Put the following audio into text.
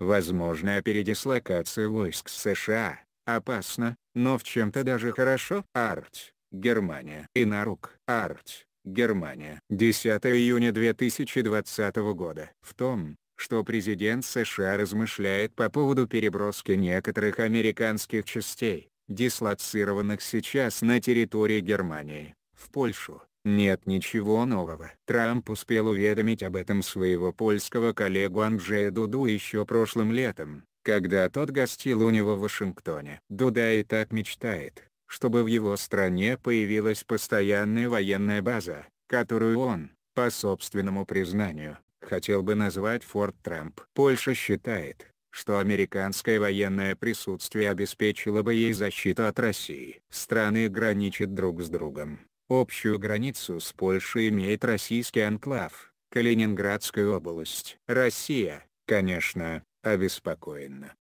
Возможная передислокация войск США. Опасно, но в чем-то даже хорошо. Арт, Германия. и на рук Арт, Германия. 10 июня 2020 года. В том, что президент США размышляет по поводу переброски некоторых американских частей, дислоцированных сейчас на территории Германии, в Польшу, нет ничего нового. Трамп успел уведомить об этом своего польского коллегу Анджея Дуду еще прошлым летом, когда тот гостил у него в Вашингтоне. Дуда и так мечтает, чтобы в его стране появилась постоянная военная база, которую он, по собственному признанию, хотел бы назвать Форт Трамп. Польша считает, что американское военное присутствие обеспечило бы ей защиту от России. Страны граничат друг с другом. Общую границу с Польшей имеет российский анклав, Калининградская область. Россия, конечно, обеспокоена